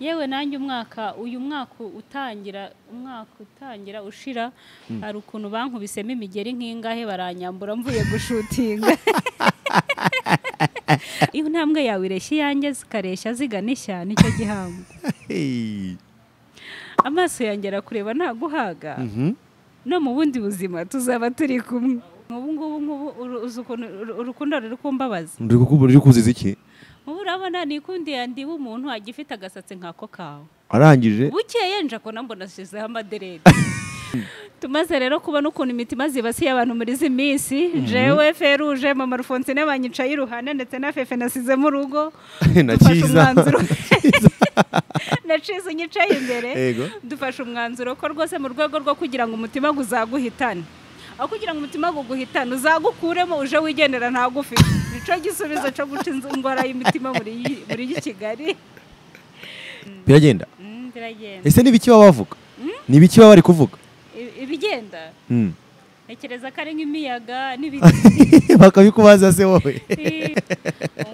yewe nanjye umwaka uyu mwaka utangira umwaka utangira ushira hmm. hari ukuntu bankubisemo imigeri nk'ingahe baranyambura mvuye gushutinga iyo intambwe yawe ireshya iyanjye zikareshya zigana ishya nicyo gihango amaso yongera kureba ntaguhaga mm-hmm. no mu bundi buzima tuzaba turi kumwe ubu ngubu urukundo ruri kumbabaza ruri kukuziza iki ubu urabona nikundiye ndiba umuntu agifite agasatsi nk'ako kawe arangije bukeye nja ko nambona ashyizeho amaderede tumaze rero kubona ukuntu imitima zibasiye abantu muri izi minsi mhm. jewe feruje mama rufonsine banyicaye iruhande ndetse na fefe nasizemo urugo dufashe umwanzuro na cizi imbere dufashe umwanzuro ko rwose mu rwego rwo kugira ngo umutima uzaguhitane aho kugira ngo umutima guguhitane uzagukuremo uje wigendera ntagufite nicyo gisubizo cyo guca indwara y'imitima muri iyi kigali mm, biragenda ese n'ibiki baba bavuga mm? n'ibiki baba bari kuvuga ibigenda mm. ntekereza ko ari nk'imiyaga n'ibiti bakabikubaza se wowe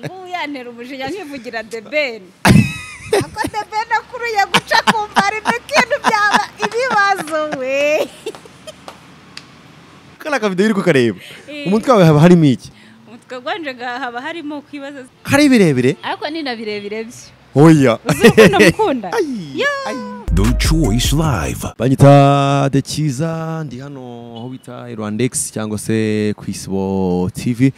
ngubu yantera umujinya nkivugira debeni ako debeni akuruye guca kumva harimo ikintu byaba ibibazo we からビデオいる子から言え umutwe wawe haba harimo iki umutwe gwanje haba harimo kwibaza hari birebire ariko ni na birebire byo oya mukunda Choice Live banyita The Kiza ndi hano aho bita Rwandex cyangwa se ku TV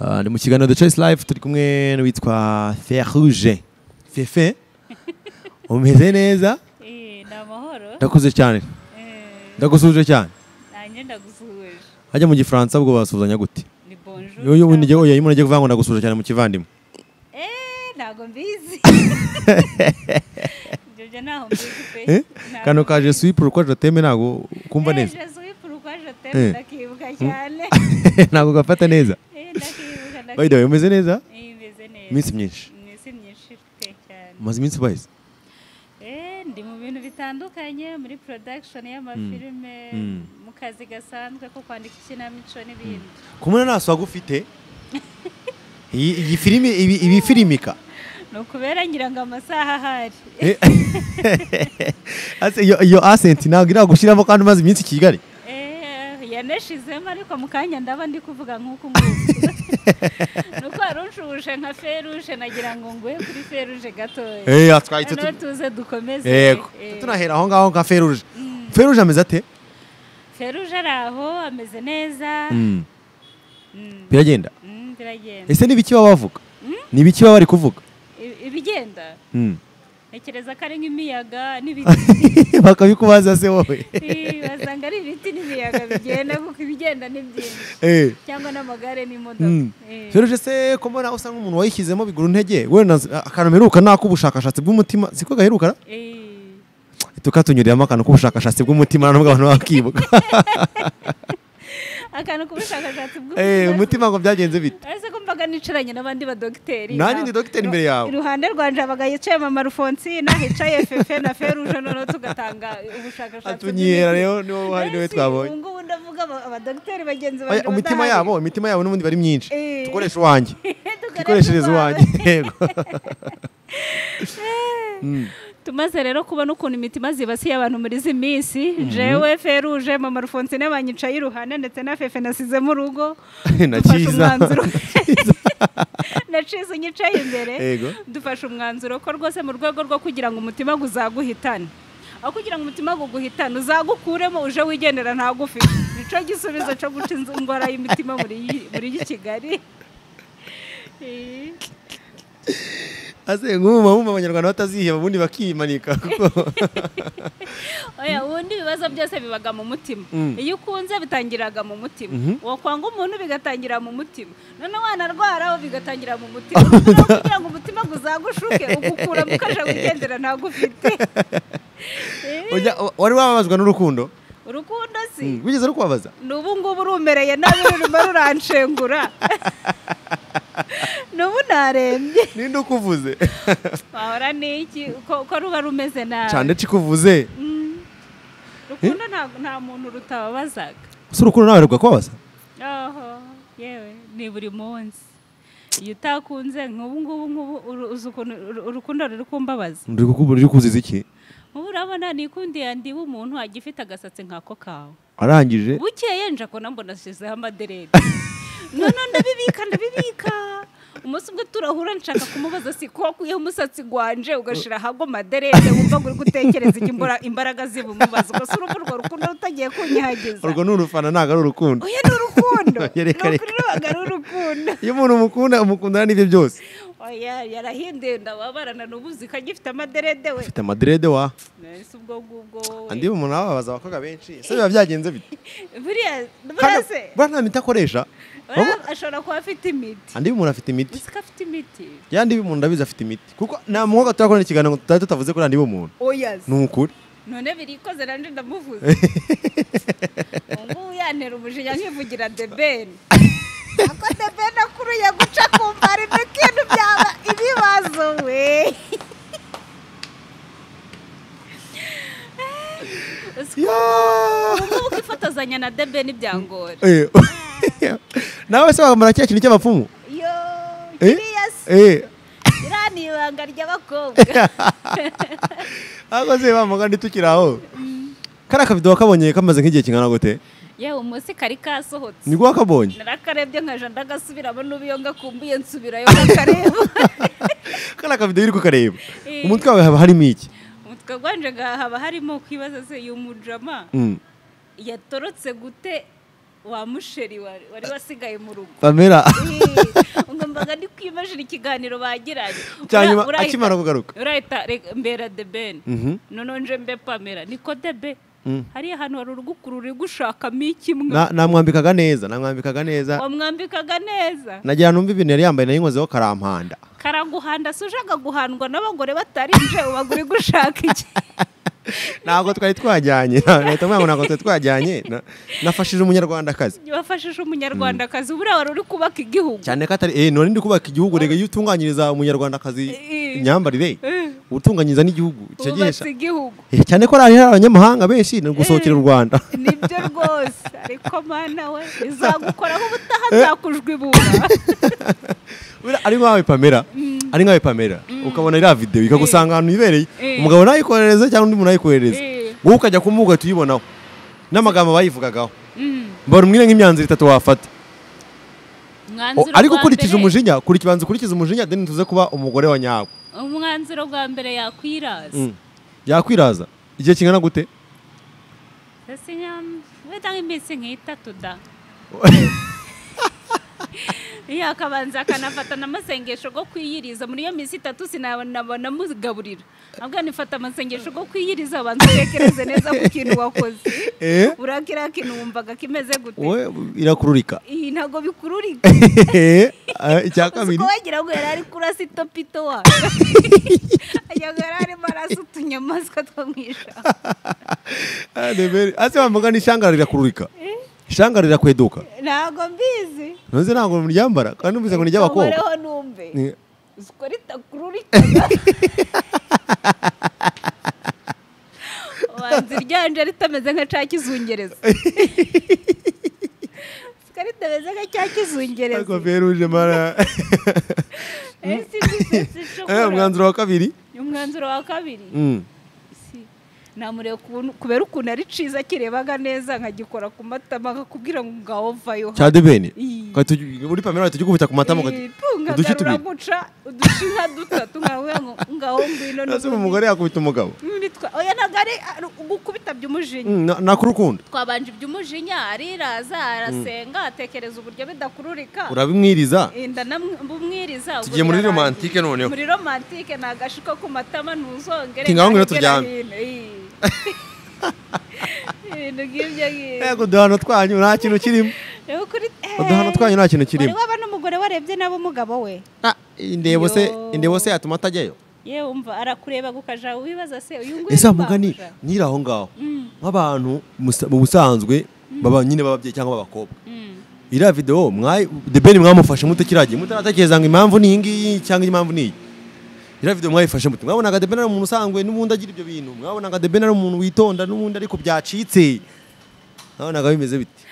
ah, ndi mu kiganiro The Choice Live turi kumwe n'uwitwa Ferrouge Fefe umeze neza eh namahoro ndakuze cyane ndagusuje cyane nanjye ndagu hajya mu gifaransa ubwo basuhuzanya gute uyu umuntu ugiye kuvuga ngo ndagusuhuje cyane mu kivandimwe eh, ntabwo mbizi ibyo ntaho mbizi pe eh? kano kaje swipe urukwa joteme ntabwo kumva eh, neza kaje swipe urukwa joteme ndakibuka cyane ntabwo gafata neza ndakibuka ndakibuka umeze neza iminsi myinshi iminsi myinshi pe cyane umaze iminsi ubahize bitandukanye muri production y'amafilime hmm. hmm. mu kazi gasanzwe ko kwandika ikinamico n'ibindi hmm. ku munanasi wagufite iyi filime ibi firimika ni ukubera ngira ngo amasaha ahari iyo eh, asenti ntabwo iri gushyiramo kandi umaze iminsi i kigali yanashizemo ariko mu kanya ndaba ndi kuvuga nk'uko nguko nuko wari unshuje nka feruje nagira ngo nguhe kuri feruje gatoya eh, ah, noneho tuze dukomeze eh, eh. tunahera aho ngaho nka feruje mm. feruje ameze ate feruje ari aho ameze neza mm. Mm. biragenda biragenda ese n'ibiki baba bavuga n'ibiki baba bari kuvuga ibigenda ntekereza ko ari nk'imiyaga n'ibiti bakabikubaza se wowe basanga ari ibiti n'imiyaga bigenda kuko ibigenda ni byinshi eh. cyangwa n'amagare n'imodoka feruje hmm. eh. se ko mbona usa nk'umuntu wayishyizemo bigura intege wenda akantu meruka ni ak'ubushakashatsi bw'umutima siko gaheruka eh. tukatunyuriyemo akantu k'ubushakashatsi bw'umutima nubwo abantu bakibuka akantu k'ubushakashatsi bw'ubuvuzi eh, umutima ngo byagenze bite ese ko mbaga nicaranye n'abandi badogiteri nanjye ndi dogiteri imbere yawe iruhande rwanje abaga yicaye mama rufonsina hicaye fefe na feruje noneho tugatanga ubushakashatsi atunyihera rero niwo uhari niwe twabonye ubu ndavuga abadogiteri bagenzi banjye imitima yabo imitima yabo n'ubundi bari myinshi dukoresha eh. uwanjye dukoreshereza uwanjye yego eh. hmm. tumaze rero kubona ukuntu imitima zibasiye abantu muri izi minsi mhm. jewe feruje mama rufonsine banyicaye iruhande ndetse na fefe nasizemo urugo dufashe umwanzuro na unyicaye imbere dufashe umwanzuro ko rwose mu rwego rwo kugira ngo umutima uzaguhitane aho kugira ngo umutima uguhitane uzagukuremo uje wigendera ntagufite nicyo gisubizo cyo guca indwara y'imitima muri iyi kigali nk'ubu bumva abanyarwanda bataziheba ubundi bakimanika ubundi ibibazo byose bibaga mu mutima iyo mm. ukunze bitangiraga mu mutima mm-hmm. wakwanga umuntu bigatangira mu mutima noneho wanarwara bigatangira mu mutima kugira ngo umutima uzagushuke ugukura mu kaje wigendera ntabwo ufite wari wababazwa n'urukundo urukundo si mm, wigeze rukubabaza ni ubu ngubu urumereye nabi rurimo ruranshengura n'ubu ntarembye ninde ukuvuze wahora n'iki uko ruba rumeze nabi cyane kikuvuze mm. rukundo nta muntu rutababazaga gusa urukundo nawe rugakubabaza oho yewe ni buri munsi iyo utakunze nk'ubu ngubu nk'ubu uzi ukuntu urukundo ruri kumbabaza ruri kuziza iki ubu urabona nikundi yandiba umuntu agifite agasatsi nk'ako kawe arangije bukeye nje akona mbona amaderede noneho ndabibika ndabibika umunsi umwe turahura nshaka kumubaza si ko iyo umusatsi gwanje ugashira hago maderede wumva ngo uri gutekereza imbaraga zibumubaza ugasura urumva urwo rukundo rutagiye kunyahagiza urwo ni urufana ntabwo ari urukundo oya ni urukundo ntabwo ari urukundo iyo umuntu umukunda umukundana n'ibyo byose oya yarahinduye ndababarana n'ubuzi ikagifite amaderede we ufite amaderede wa si ubwo ngubwo wowe andi umuntu ababaza abakobwa benshi ese biba byagenze bite buriya mbese buriya nta miti akoresha ashobora kuba afite imiti andi umuntu afite imiti isi afite imiti ya andi umuntu ndabizi afite imiti kuko nta mwuga turakora ikiganiro ngo tutari tutavuze kuri andi umuntu ni ukuri none birikoze nanjye ndamuvuze ubu yantera umujinya nkivugira debeni ako debeni akuruye guca kumva ari ibintu eh. byaba ibibazo we ubu ukifotozanya na debeni byangora nawe se wambara kiriya kintu cy'abapfumu eh? eh. iriya ni ibanga ry'abakobwa ahubwo se bamuga ntitukiri aho kariya kavido wakabonye kamaze nk'igihe kingana gute yewe umunsi kari kasohotse nibwo wakabonye narakarebye nkaje ndagasubiramo n'ubiyo ngakumbuye nsubirayo nkakareba kariya kavido iri kukareba eh. umutwe wawe haba harimo iki umutwe gwanje haba harimo kwibaza se uyu mujama mm. yatorotse gute wa musheri wari wasigaye mu rugo pamela eh, ngombaga ndi kwimajira ikiganiro bagiranye cyanyuma akimara kugaruka urahita mbera debeni mhm. noneho nje mbe pamela niko debe mm. hariya ahantu hari urugukuru ruri gushakamo ikimwe namwambikaga neza namwambikaga neza wamwambikaga neza nagira numva ibintu yari yambaye nayinkozeho karampanda karaguhanda si ushaka guhandwa n'abagore batari uba uri gushaka iki ntabwo twari twajyanye leta mpamvu ntabwo twari twajyanye nafashije umunyarwandakazi wafashije akazi uburiya wari uri kubaka igihugu cyane ko atari eee eh, nari kubaka igihugu rege eh. iyo utunganyiriza umunyarwandakazi eh, imyambarire utunganyiriza n'igihugu cyubatse cyane ko hari abanyamahanga benshi ni gusohokera u rwanda nibyo rwose ariko mana we izagukora nk'ubutaha nzakujwe ibura ari nkawe pamera mm. ari nkawe pamera mm. ukabona iriya videwo ikagusanga ahantu eh. ibereye eh. umugabo nayikoherereze cyangwa undi muntu ayikoherereze eh. wowe ukajya kumbuga tuyibonaho n'amagambo bayivugagaho mbara mm. umwire nk'imyanzuro itatu wafata ariko ukurikiza umujinya kurikibanza ukurikiza umujinya deni tuze kuba umugore wa nyawe umwanzuro bwa mbere yakwiraza yakwiraza igihe kingana gute wenda nk'iminsi nk'itatu da iya akabanza akanafata n'amasengesho go kwiyiriza muri iyo minsi itatu sinabona mugaburira ahubwo nifata amasengesho go kwiyiriza banza utekereze neza ku kintu wakoze buriya eh? kiriya kintu wumvaga kimeze gute irakururika iyi ntabwo bikururika eh? ah, icya kabiri wagira ngo yari ari kurasa itopito wa yari arimo arasa utunyamaswa two mu ishyamba ah, ah, ase bamvuga n'ishyanga rirakururika eh? ishanga rirakweduka ntabwo mbizi ntuzi ntabwo muryambara kandi numvise ngo ni iry'abakobwa noneho numve uziko ritakururikaga wanze iryanje ritameze nka cya kizungereza uziko ritameze nka cya kizungereza ako feruje mara mwanzuro wa kabiri umwanzuro wa kabiri namureba kubera ukuntu ari cyiza kirebaga neza nkagikora ku matama kakubwira ngo ngaho vayo cya debeni muri pamela tujya gukubita ku matama udushyi tubiri guca udushyi nka dutatu nkavuga ngo ngaho ngwino ndetse umugore yakubita umugabo mm, oya ntabwo ari gukubita by'umujinya mm, nakurukundo twabanje iby'umujinya ariraza arasenga mm. atekereza uburyo bidakururika urabimwiriza ndamumwiriza tugiye muri romantike noneho muri romantike ni agashiko ku matama ntuzongere ngaho ngwino turyame ibintu eh, nk'ibyo ngibyo uduhano eh, twanyu nta kintu kirimo uduhano eh, twanyu nta kintu kirimo waba n'umugore warebye nabo umugabo we indebo se indebo se yatuma atajyayo yewe umva arakureba gukaja wibaza se uyu nguyu ese mugani nyiri aho ngaho nk'abantu mm. mu busanzwe mm. baba nyine b'ababyeyi cyangwa b'abakobwa mm. iriya videwo debeni mwamufashe muto kiragiye mutaratekereza ngo impamvu ni iyi ngiyi cyangwa impamvu ni iyi iriya video mwayifashe muti mwabona nka debena umuntu usanzwe n'ubundi agira ibyo bintu mwabona nka debena umuntu witonda n'ubundi ariko byacitse mwabonaga bimeze biti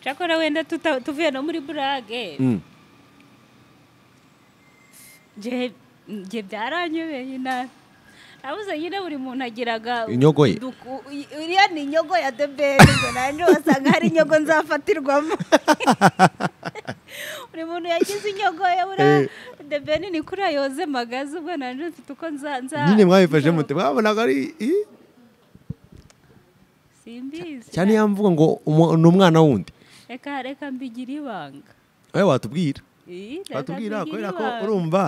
cyakora wenda tuvuye no muri burage njye mm. byaranyobeye nabi abuze nyine buri muntu agiraga inyogo iriya ni inyogo ya deberi ngo nanjye wasanga hari inyogo nzafatirwamo buri muntu yagize inyogo buriya deberi eh. ni kuri ayoze magazi ubwo nanjye mfite uko nza nyine mwabifashe mute mwabonaga ari simbizi cyane yamvuga ngo ni umwana wundi reka reka mbigire ibanga wowe eh, watubwira watubwira kubera ko urumva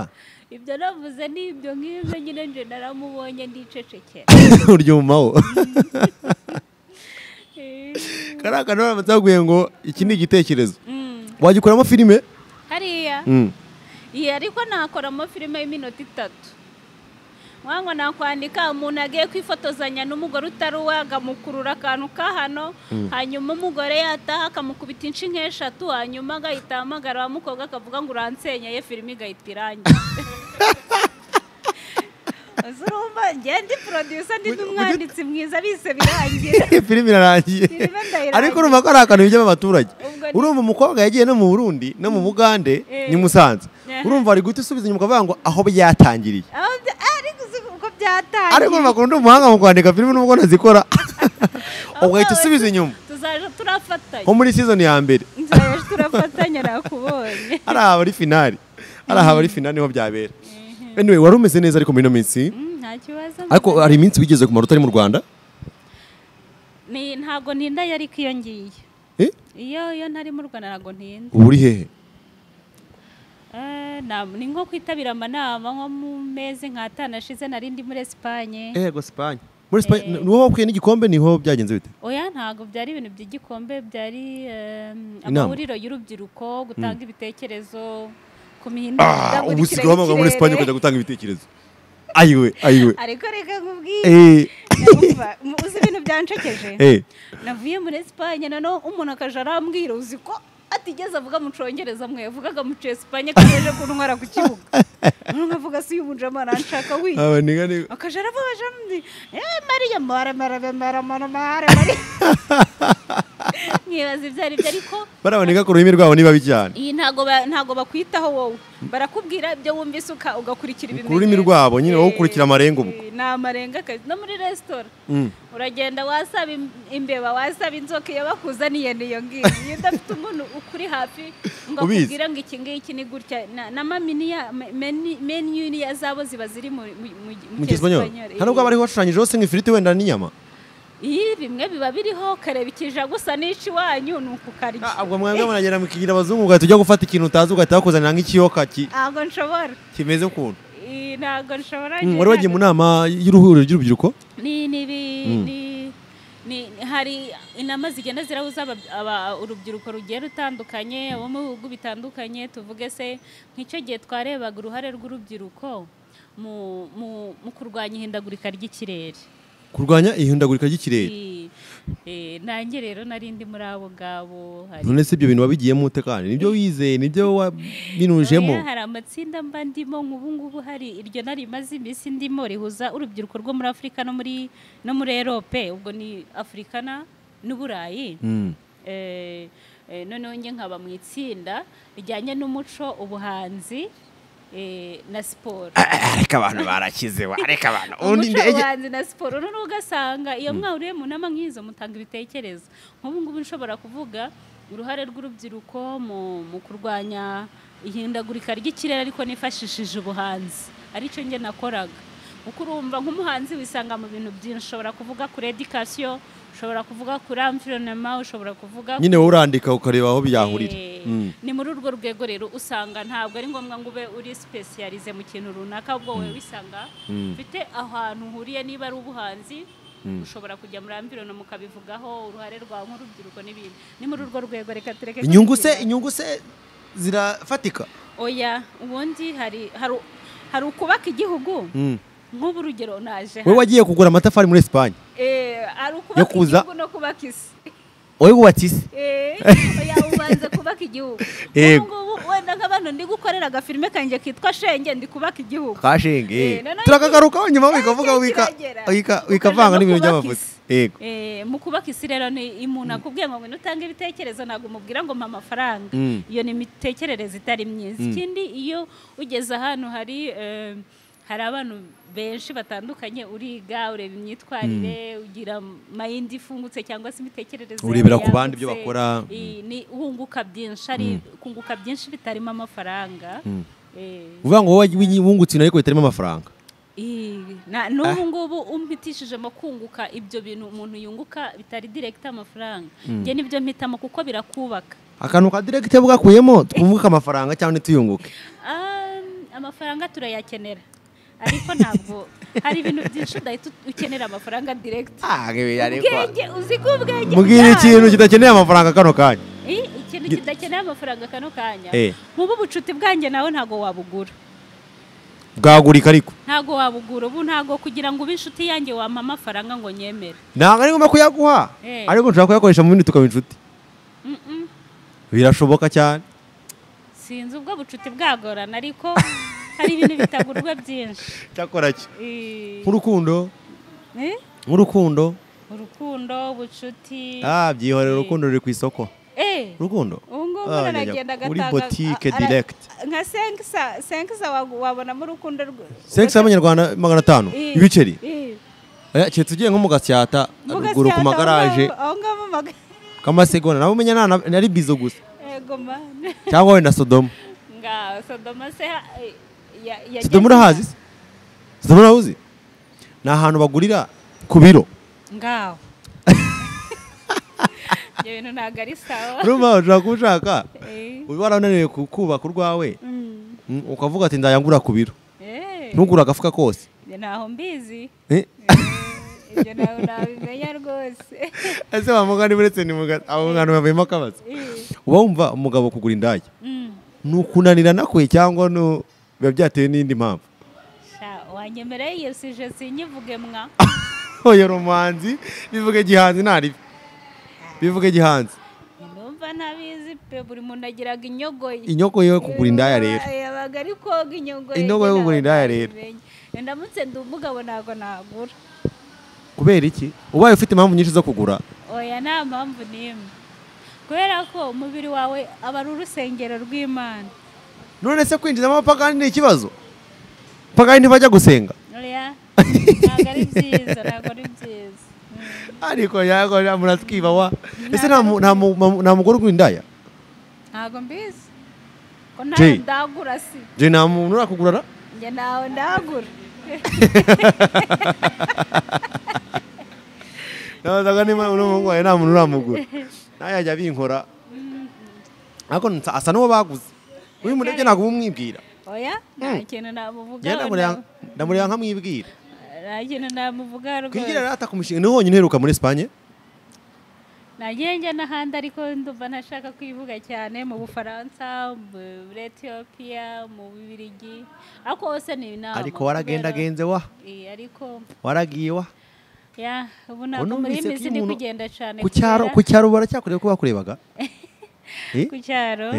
ibyo navuze ni ibyo nk'ibyo nyine nje naramubonye ndicecekera uryuma wo eh. kariya kantu ngo iki ni igitekerezo mm. wagikoramo filime hariya mm. iyi ariko nakoramo filime y'iminota itatu ngo nakwandika umuntu agiye kwifotozanya n'umugore utari uwe agamukurura akantu ka hano hmm. hanyuma umugore yataha akamukubita inshinga eshatu hanyuma agahita ahamagara wa mukobwa akavuga ngo uransenya ye filime igahita irangira urumva ngende producer ndi n'umwanditsi mwiza bise birangiye filime irarangiye ariko urumva ko ari akantu bijya mu urumva umukobwa yagiye no mu burundi no mu bugande hmm. ni musanze eh. urumva ari guhita usubiza inyuma ukavuga ngo aho byatangiriye byatangiye ariko amakuru umuhanga mu kwandika filime nubwo ntazikora ugahita usubiza inyuma tuzaje turafatanya nko muri sizoni ya mbere tuzaje turafatanya nakubonye hariya haba ari finari hariya haba ari finari niho byabera anyway wari umeze neza ariko muri ino minsi mm, nta kibazo ariko hari iminsi wigeze ku manota mu rwanda ntabwo ntinda yari ko eh? iyo iyo ntari mu rwanda ntabwo ntinda uba Eh, ni nko kwitabira amanama nko mu mezi nk'atanashize nari ndi muri esipanye yego esipanye muri esipanye eh. ni wakuye n'igikombe niho byagenze bite oya ntabwo byari ibintu by'igikombe byari amahuriro y'urubyiruko gutanga hmm. ibitekerezo ku mihindagurikire ah, ubu usigaye wamanuka muri esipanye ukajya gutanga ibitekerezo ayiwe ayiwe ariko reka nkubwiye eh. uzi ibintu byancekeje navuye muri esipanye noneho umuntu akajya arambwira uzi ko atigeze avuga mu congereza mwe yavugaga mu cesipanye ko aje kuntwara ku kibuga noneho avuga si umujama aranshaka wiye akaje aravuga ati eh, mariya mare mare mare mare mare nkibaza ibyo ari byo ariko bariya ku rurimi rwabo niba bijyana iyi ntabwo bakwitaho wowe barakubwira ibyo wumvise ugakurikira ibimenyetso ku rurimi rwabo nyine wowe ukurikira amarenga ubwo eh, ni amarenga akazi no muri resitora mm. uragenda wasaba imbeba wasaba inzoka iyo bakuzaniye niyo ngiyo iyo udafite umuntu ukuri hafi ngo akubwire ngo iki ngiki ni gutya na meniyu niya zabo ziba ziri mu cyesipanyore hano ubwo bariho hashushanyijeho se nk'ifiriti wenda n'inyama iyi bimwe biba biriho ukareba ikija gusa n'icyo wanyu ni ukukarya ntabwo ah, mwebwe muragenda mukigira abazungu ugahita ujya gufata ikintu utazi ugahita bakuzanira nk'ikiyoka ntabwo nshobora kimeze ukuntu ntabwo nshobora hmm, wari wagiye mu nama y'uruhuriro ry'urubyiruko hmm. ni hari inama zigenda zirahuza urubyiruko rugiye rutandukanye abo mu bihugu bitandukanye tuvuge se nk'icyo gihe twarebaga uruhare rw'urubyiruko mu kurwanya ihindagurika ry'ikirere kurwanya ihindagurika ry'ikirere nanjye rero nari ndi muri abo ngabo none se ibyo bintu wabigiyemo ute kandi nibyo wizeye nibyo wabinujemo hari amatsinda mba ndimo nk'ubu ngubu hari iryo maze iminsi ndimo rihuza urubyiruko rwo muri afurika no muri no muri erope ubwo ni afurikana n'uburayi hmm. eh, eh, noneho njye nkaba mu itsinda rijyanye n'umuco ubuhanzi Eh, na siporo ariko abantu barakize ariko abantu umuco w'ubuhanzi na siporo noneho ugasanga iyo hmm. mwahuriye mu nama nk'izo mutanga ibitekerezo nk'ubu ngubu nshobora kuvuga uruhare rw'urubyiruko mu kurwanya ihindagurika ry'ikirere ariko nifashishije ubuhanzi aricyo njye nakoraga kuko urumva nk'umuhanzi wisanga mu bintu byinshi ushobora kuvuga kuri edikasiyo ushobora kuvuga kuri amvironema ushobora kuvuga nyine wowe urandika ukareba aho byahurira eh, mm. ni muri urwo rwego rero usanga ntabwo ari ngombwa ngo ube uri sipesiyarize mu kintu runaka ubwo wowe mm. wisanga mm. ufite ahantu uhuriye niba ari ubuhanzi ushobora kujya muri amvironoma ukabivugaho uruhare rwawe nk'urubyiruko n'ibindi ni muri urwo rwego reka tureke inyungu se inyungu se zirafatika oya ubundi hari hari ukubaka igihugu nk'ubu urugero naje wowe wagiye kugura amatafari muri esipanye Eh, ari ukubaka igihugu no kubaka isi wowe wubatse isi kubaka igihugu wenda nk'abantu ndi gukorera agafilime kanjye kitwa shenge ndi kubaka igihugu ka shenge eh, turakagarukaho nyuma wikavuga wikavanga n'ibintu by'amavuta eh. mu kubaka isi rero ni umuntu akubwiye mm. ngo ngwino utange ibitekerezo ntabwo umubwira ngo mpa amafaranga mm. iyo ni imitekerereze itari myiza mm. ikindi iyo ugeze ahantu hari hari abantu benshi batandukanye uriga ureba imyitwarire hmm. ugira mayindi ifungutse cyangwa se imitekerereze urebera ku bandi ibyo bakora uhunguka hmm. byinshi ari hmm. kunguka byinshi bitarimo amafaranga eh, uvuga ngo wungutse ariko bitarimo amafaranga n'ubu ah. ngubu umpitishijemo kunguka ibyo bintu umuntu yunguka bitari direkita amafaranga njye nibyo mpitamo kuko birakubaka akantu ka direkita bwakuyemo twunguke amafaranga cyangwa ntituyunguke amafaranga turayakenera ariko ntabwo hari ibintu byinshi udahita ukenera amafaranga direkiti ah, ubwenge uzi ko ubwenge mbwira ikintu kidakeneye amafaranga kano kanya eh, ikintu kidakeneye amafaranga kano kanya eh. mubu ubucuti bwanjye nawe ntabwo wabugura bwagurika ariko ntabwo wabugura ubu ntabwo kugira ngo ube inshuti yanjye wampa amafaranga ngo nyemere ntabwo ari ngombwa kuyaguha ariko eh. nshobora kuyakoresha mu bindi tukaba inshuti birashoboka cyane sinzi ubwo bucuti bwagorana ariko hari ibintu bitagurwa byinshi cyakora nk'urukundo nk'urukundo eh? urukundo ubucuti ah, byihorera eh. urukundo ruri ku isoko eh. urukundo muri botike direkiti nka senkisa wabonamo urukundo senkisa y'amanyarwanda magana atanu ibiceri keretse ugiye nko mu gasyata ruguru ku magaraje k'amasegonda nawe umenya nari bizo gusa cyangwa wenda sodoma sodoma se zidomora hazi zidomora uzi ni ahantu bagurira ku biro ngaho ibyo bintu ntabwo ushobora kuba ushaka uba warananiwe kubaka urwawe mm. mm, ukavuga ati ndayangura ku biro eh. ntugura agafuka kose ntaho mbizi ibyo eh. eh, nabimenya rwose ese bamuga ni uretse ni mugabo abo bantu bavuyemo akabazo uba wumva umugabo kugura indaya mm. ni ukunanira nakwe cyangwa biba byatewe n'indi mpamvu wanyemereye iyo sijesi nyivuge mwa oya romanzi bivuge gihanzi ntaribi bivuge gihanzi numva ntabizi pe buri muntu agiraga inyogoye inyogoye yo kugura indaya rero yabaga ari koga inyogoye inyogoye yo kugura indaya rero ndamutse ndi umugabo ntabwo nagura kubera iki ubaye ufite impamvu nyinshi zo kugura oya nta mpamvu n'imwe kubera ko umubiri wawe aba ari urusengero rw'imana none se kwinjiza amapagani ni ikibazo pagani ntibajya gusenga mm. ariko yakorera muratwiba wa ese nta mugore indaya ntabwo mbizi ko ntawe ndagura si njye nta muntu urakugurana njye ntawe ndagura nabazaga niba n'umuhungu wawe nta muntu uramugura nawe yajya binkora mm-hmm. ariko asa n'uwo baguze uyu murebe ntabwo umwibwira oya nta kintu namuvuga ndamureba nkamwibwira nta kintu namuvuga rwose kwigira rata ku mushinga niho honyine uheruka muri Espagne nagiye n'ahandi ariko ndumva ntashaka kwivuga cyane mu bufaransa muri etiyopiya mu bibirigi ariko hose ni inama ariko waragendagenze wa ariko waragiye wa ubu ntabwo muri iyi minsi ni kugenda cyane ku cyaro ku baracyakureba ko bakurebaga ku cyaro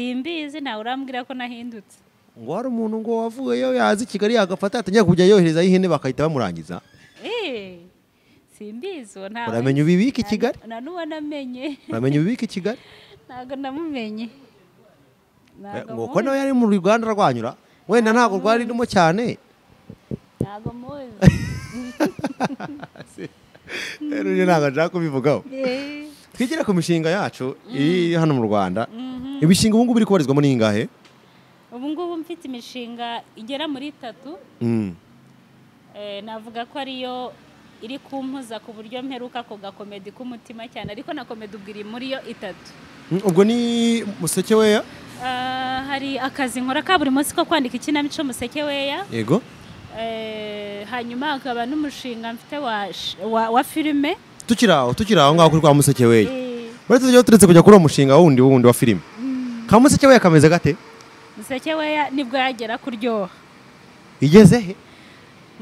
simbizi ntawe urambwira ko nahindutse ngo hari umuntu ngo wavuyeyo yazi kigali yagafata yatangira kujya yoherezaho ihene bakahita bamurangiza eh, simbizi uwo ntawe uramenya ubibika i kigali na n'uwo uramenya ubibika i kigali ntabwo namumenye ngo ko nawe yari mu ruganda rwanyura wenda ntabwo rwari rurimo cyane ntabwo muzi rero ntabwo nshaka kubivugaho eh. twigire ku mishinga yacu iri mm. hano mu rwanda mm-hmm. imishinga ubu ngubu iri kubarizwa muri ingahe ubu ngubu mfite imishinga igera muri itatu mm. eh, navuga ko ariyo iri kumpuza ku buryo mperuka ku gakomedi k'umutima cyane ariko na komedi ubwo iri muri yo itatu mm, ubwo ni museke weya ah, hari akazi nkora ka buri munsi ko kwandika ikinamico museke weya yego eh, hanyuma hakaba n'umushinga mfite wa filime tukiri aho tukiri aho ngaho kuri kwa museke we eh. uretse ibyo turetse kujya kuri uwo mushinga wundi wundi wa filime mm. ka museke we kameze gate museke we nibwo yagera kuryoha igeze he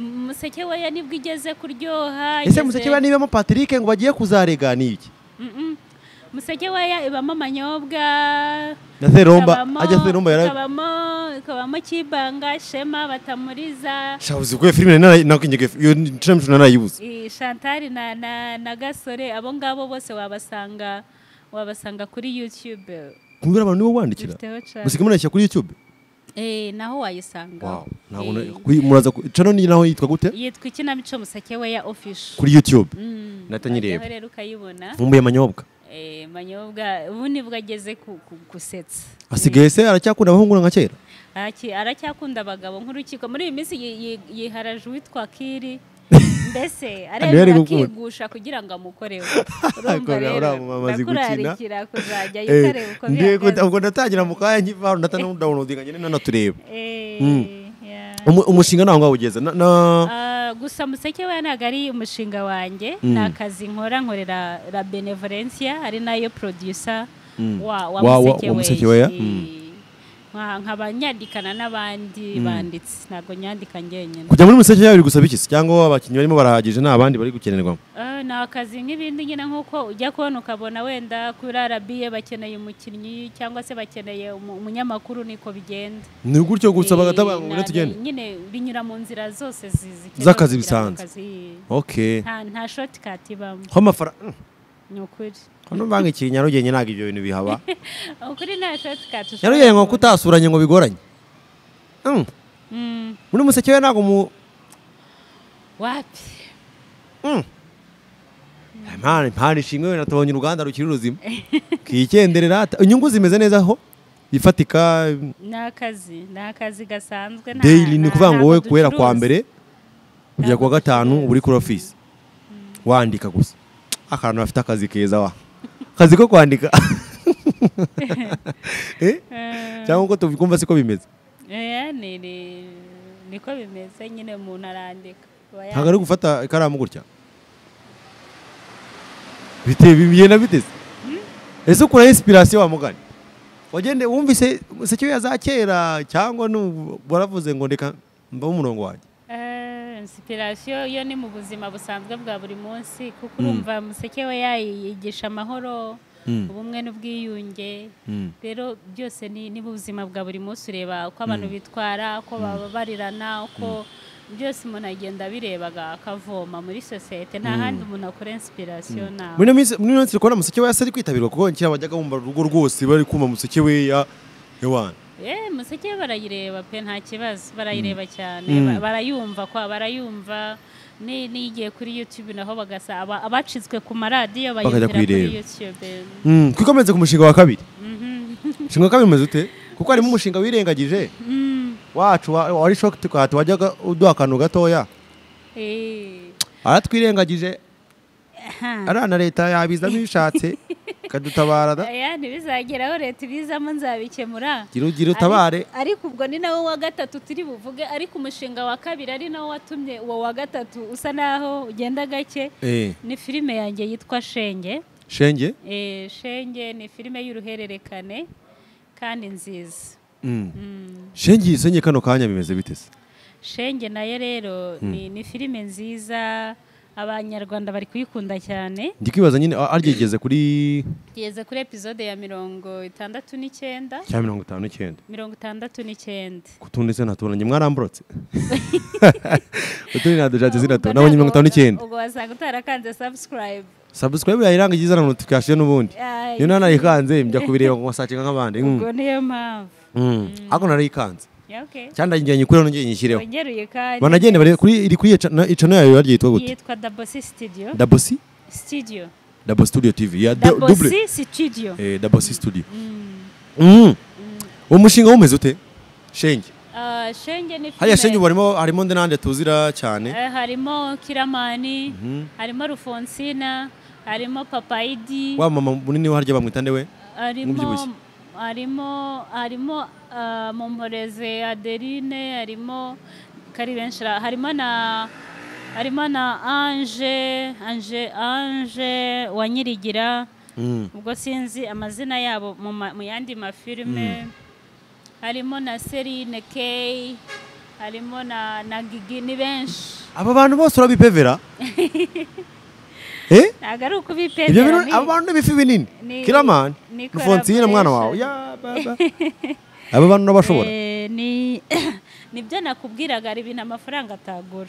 museke we nibwo igeze kuryoha ese museke we nibamo patrick ngo bagiye kuzarega ni iki museke we ibamo amanyobwa na seromba ajya seromba yarabamo kabamo kibanga shema batamuriza shabuze kuye filime nakwinjye iyo nshira mshuna narayibuze Chantal na na gasore abo ngabo bose wabasanga wabasanga kuri YouTube kumbwira abantu nibo wandikira musike munashya kuri YouTube Eh naho wayisanga wow naho eh. muraza channel ni naho yitwa gute yitwa ikinamico musake we ya official kuri YouTube mm. natanyireba rero ukayibona vumbuye manyobwa eh manyobwa ubu nibwo ageze kusetsa asigaye se aracyakunda abahungu nka kera aracyakunda abagabo nk'urukiko muri iyi minsi yiharaje uwitwa kiri mbese areba akigusha kugira ngo amukorewe urumva rero ndakurarikira kuzajya yitareba uko bihagaze ubwo ndatangira mu kanya nkiva ndatanadawunodinga nyine nanatureba eh, hmm. umushinga ntaho ngaho ah, gusa museke we ntabwo ari umushinga wanjye hmm. ni akazi nkora nkorera la benevolencia ari nayo producer hmm. wa museke we nyandikana n'abandi hmm. banditse ntabwo nyandika ngenyine kujya muri museke yawe biri gusaba iki cyangwa abakinnyi barimo barahagije nta bari gukenerwamo eh, ni akazi nk'ibindi nyine nk'uko ujya kubona ukabona wenda kuri arabiye bakeneye umukinnyi cyangwa se bakeneye umunyamakuru niko bigenda ni gutyo gusa bagataba ngo tugende nyine binyura mu nzira zose z'akazi bisanzwe nta shoti kati ibamo ni ukuri hano banki iki nyarugenge ntabwo ibyo bintu bihaba ukuri oh, nta shotikati ushobora nyarugenge ngo kutasuranye ngo bigoranye hmm. Hmm. muri museke we ntabwo mu wapi hmm. impano ishingwe wenda tubonye uruganda rukiri ruzima kigenderera inyungu zimeze neza aho bifatika ni akazi ni akazi gasanzwe deyiri ni ukuvuga ngo wowe kubera kwa mbere kugera kuwa gatanu uri kuri ofisi wandika gusa akantu bafite akazi keza wa akazi ko kwandika eh? eh. cyangwa uko tubikumva siko bimeze eh, niko bimeze nyine umuntu arandika ntabwo ari gufata ikaramu gutya bigenda biteze hmm? ese ukura inspiration wa mugani wagende wumvise sekeye za kera cyangwa waravuze ngo reka mbaho umurongo wanjye inspiration iyo ni mu buzima busanzwe bwa buri munsi kuko hmm. urumva museke we yayigisha amahoro hmm. ubumwe n'ubwiyunge hmm. rero byose ni mu buzima bwa buri munsi ureba uko abantu bitwara uko bababarirana uko byose umuntu agenda abirebaga akavoma muri sosiyete nta handi umuntu akora inspiration nawe muri ino minsi turi kubona museke we yasi ari kwitabirwa kuko kera bajyaga bumva urugo rwose bari kumva museke we ya ewana yeee eh, museke barayireba pe nta kibazo barayireba mm. cyane mm. barayumva kwa barayumva n'igiye kuri yutube naho bagasaba abacitswe ku maradiyo bayumvira kuri yutube twikomeze mm. ku mushinga wa kabiri umushinga mhm. wa kabiri umeze ute kuko harimo umushinga wirengagije wacu wari shoke wajyaga uduha akantu gatoya eh. aratwirengagije ariya na leta yabizamo ibishatse ikadutabara da aya eh, leta ibizamo nzabikemura gira utabare ariko ubwo ni nawo wa gatatu turi buvuge ariko umushinga wa kabiri ari nawo watumye uwo wa gatatu usa naho ugenda gake eh. ni filime yanjye yitwa shenge shenge eh, shenge ni filime y'uruhererekane kandi nziza mm. Mm. shenge yisenye kano kanya bimeze biteze shenge nayo rero ni mm. filime nziza abanyarwanda bari kuyikunda cyane ndikwibaza nyine aryigeze kuri rigeze kuri epizode ya mirongo itandatu n'icyenda cyangwa mirongo itanu n'icyenda mirongo itandatu n'icyenda kutundi se ntaturanye mwaramburotse utundi ntabwo zinatubona nabonye mirongo itanu n'icyenda ubwo wasanga utarakanze sabusikarayibu sabusikarayibe yayiranga igize na notifikasiyo n'ubundi niyo nanayikanze njya kubireba ngo nsacinga nk'abandi mm. ubwo niyo mpamvu mm. ariko narayikanze okay cyandangiye nyikure nongeye nyishyireho wegereye kari banagende bare kuri iri kuri icano yayo yaryitwa gute yitwa dabosi studio dabosi studio Dabosi studio tv ya double studio eh dabosi studio mm, mm. umushinga wumeze ute shenge uh, shenge ni filime hariya shenge barimo harimo nde tuzira cyane eh, harimo kiramani mhm. harimo rufonsina harimo papaidi wa mama munini harya bamwita ndewe harimo harimo harimo Eh, mumporeze adeline harimo karibenshira harimo na harimo na anje anje anje wa nyirigira mm. ubwo sinzi amazina yabo mu yandi mafilime mm. harimo na serine keyi harimo na na gigi ni benshi aba bantu bose urabipevera eh? ntabwo ari ukubipevera aba bantu ni ibifi binini kiramani ni fonsiyine mwana wawe aba bantu bashobora eh, nibyo nakubwiraga ari ibintu amafaranga atagura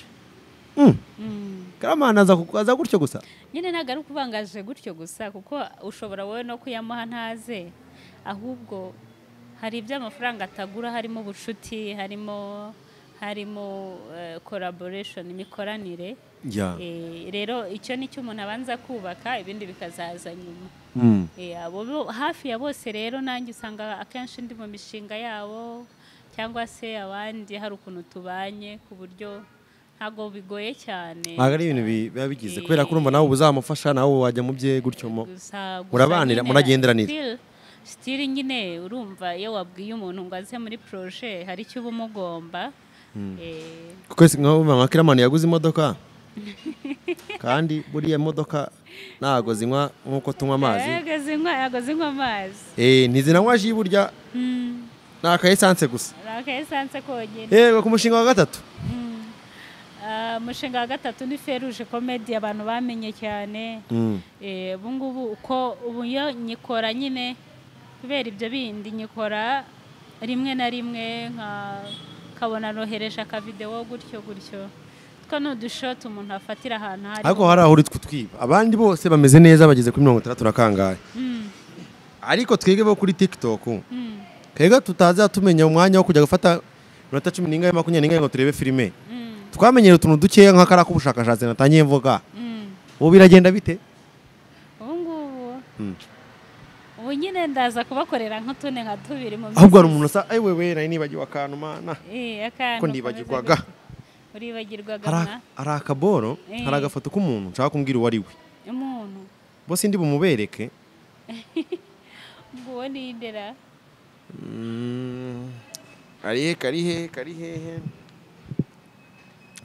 mm. mm. karamana aza gutyo gusa nyine ntabwo ari ukubangaje gutyo gusa kuko ushobora wowe no kuyamuha ntaze ahubwo hari ibyo amafaranga atagura harimo ubucuti harimo harimo eh, collaboration imikoranire eh, rero icyo ni cyo umuntu abanza kubaka ibindi bikazaza nyuma hmm. eh, hafi ya bose rero nanjye usanga akenshi ndi mu mishinga yabo cyangwa se abandi hari ukuntu tubanye ku buryo ntabwo bigoye cyane ntabwo ari ibintu biba bigize kubera ko urumva nawe uba uzamufasha nawe wajya mu bye gutyo murabanira muragenderanira sitiri nyine urumva iyo wabwiye umuntu ngo aze muri poroje hari icyo uba umugomba twese hmm. eh. nk'ubu kiramani yaguze imodoka kandi buriya modoka ntago zinywa nk'uko tunywa amazi eh, ntabwo zinywa amazi eh, ntizinanywa ji burya hmm. ni aka esanse gusa ni aka esanse konyine yego ku mushinga wa gatatu umushinga hmm. wa gatatu ni feruje komedi abantu bamenye cyane ubu ngubu uko ubu yo nyikora nyine kubera ibyo bindi nyikora rimwe na rimwe nka ukabona rohereje akavidewo gutyo gutyo two ni udushoti umuntu afatira ahantu hari ariko hari aho uri kutwiba abandi bose bameze neza bageze kuri mirongo itandatu na kangahe hmm. ariko twebwe bo kuri tikitoku hmm. twebwe tutazi tumenya umwanya wo kujya gufata iminota cumi n'ingahe makumyabiri n'ingahe ngo turebe filime hmm. twamenyera utuntu dukeya nk'akari k'ubushakashatsi natangiye mvuga ubu biragenda bite ubu ngubu ubu nyine ndaza kubakorera nk'utuntu nka tubiri mu minsi ahubwo hari umuntu usa ayi wewe nari nibagiwe akantu mana ko ndibagirwaga hari akaboro eh. hari agafoto k'umuntu nshaka kumbwira uwo ari we umuntu bose ndi bumubereke ngo ni indera karihe mm. karihe karihehe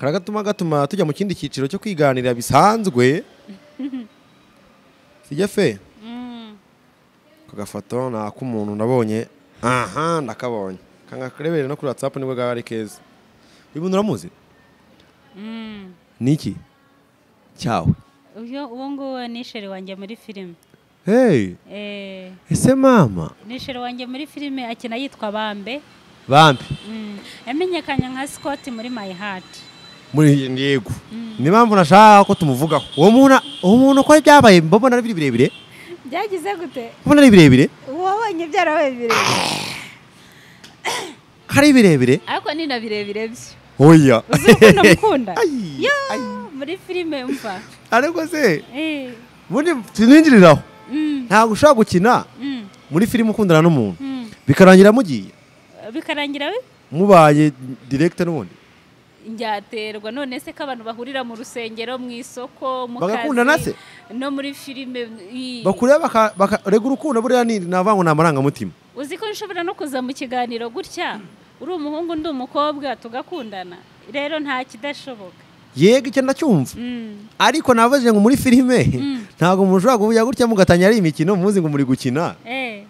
karagatuma gatuma tujya mu kindi cyiciro cyo kwiganira bisanzwe sijya fe ku gafoto ni ak'umuntu nabonye aha ndakabonye kangakurebere no kuri watsapu nibwo bwaba ari keza uyu muntu uramuzi mm. niki cyawe uwo nguwo nisheri wanjye muri filime heyi eh. ese mama nisheri wanjye muri filime akina yitwa bambe bambe mm. yamenyekanye nka sikoti muri mayi hati muri yego mm. niyo mpamvu nashaka ko tumuvugaho uwo muntu uko byabaye mbabona ari birebire byagize gute ubona ari birebire wabonye byarabaye birebire hari birebire ariko ni na birebire byo oya uzi ukuntu mukunda muri filime mva ariko se eh. ubundi tuninjiriraho mm. ntabwo ushobora gukina mm. muri filime ukundana n'umuntu mm. bikarangira mugiye bikarangira mubaye direkita n'ubundi njyaterwa none se ko abantu bahurira mu rusengero mu isoko mu kazi no muri filime bakureba bakarega urukundo buriya ni navuga ni amarangamutima uzi ko nshobora no kuza mu kiganiro gutya uri umuhungu undi umukobwa tugakundana rero nta kidashoboka yego icyo ndacyumva mm. ariko navuze ngo muri filime mm. ntabwo mushobora kuvuga gutya mugatanya ari imikino muzi ngo muri gukina eh.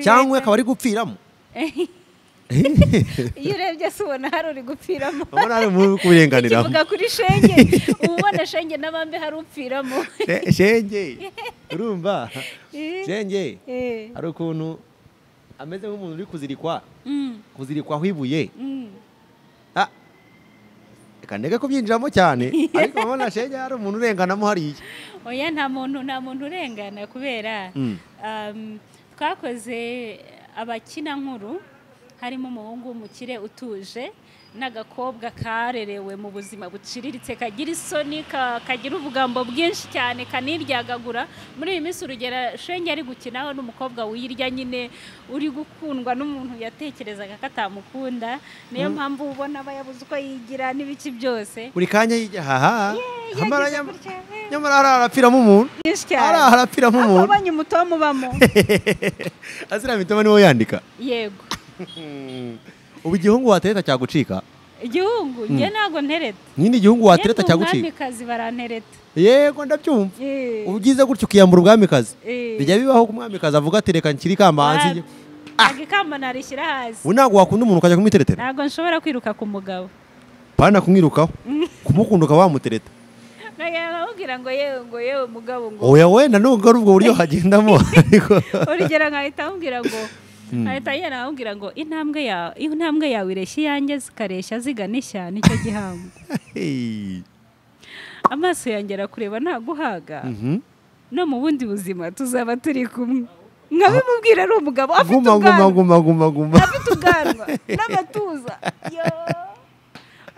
cyangwa akaba ari gupfiramo iyo urebye si ubona hari uri gupfiramo ubona hari umuntu kuburenganira ukivuga kuri shenge ubona shenge n'abambe hari upfiramo shenge urumva eh. shenge eh. hari ukuntu ameze nk'umuntu uri kuzirikwa mm. kuzirikwaho ibuye mm. ah. kandege kubyinjiramo cyane ariko urabona shenge hari umuntu urenganamo hariya oya nta muntu nta muntu urengana kubera mm. um, twakoze nkuru harimo umuhungu w'umukire utuje n'agakobwa karerewe mu buzima buciriritse kagira isoni kagira ubugambo bwinshi cyane kaniryagagura muri iyi minsi urugero shenge ari gukinaho n'umukobwa wirya nyine uri gukundwa n'umuntu yatekerezaga ko atamukunda niyo mm. mpamvu ubona aba yabuze uko yigira n'ibiki byose buri kanya yijya haha nyamara hariya harapfiramo umuntu hariya harapfiramo umuntu ubonye umutomu ubamo azira mitoma niwo yandika yego ubu igihungu watereta cyagucika igihugu njye ntabwo ntereta nyine igihugu watereta cyagucika umwamikazi barantereta yego ndabyumva eh. uba ugize ukiyambura umwamikazi eh. bijya bibaho ko umwamikazi avuga ati reka nshyire ikamba hanze ah. ntabwo ikamba narishyira hasi ubu ntabwo wakunda umuntu ukajya kumwiteretera ntabwo nshobora kwiruka ku mugabo pana kumwirukaho kumukunda ukaba wamutereta ntabwo ngo yewe ngo yewe mugabo ngo oya we nanone ubwo buryo hagendamo urugero nkahita amubwira ngo ahita yera amubwira ngo intambwe yawe intambwe yawe ireshya iyanjye zikareshya zigana ishya nicyo gihango amaso yongera kureba ntaguhaga mm-hmm. no mu bundi buzima tuzaba turi kumwe nkabimubwira ah. ari umugabo afite ubwanwa afite ubwanwa n'amatuza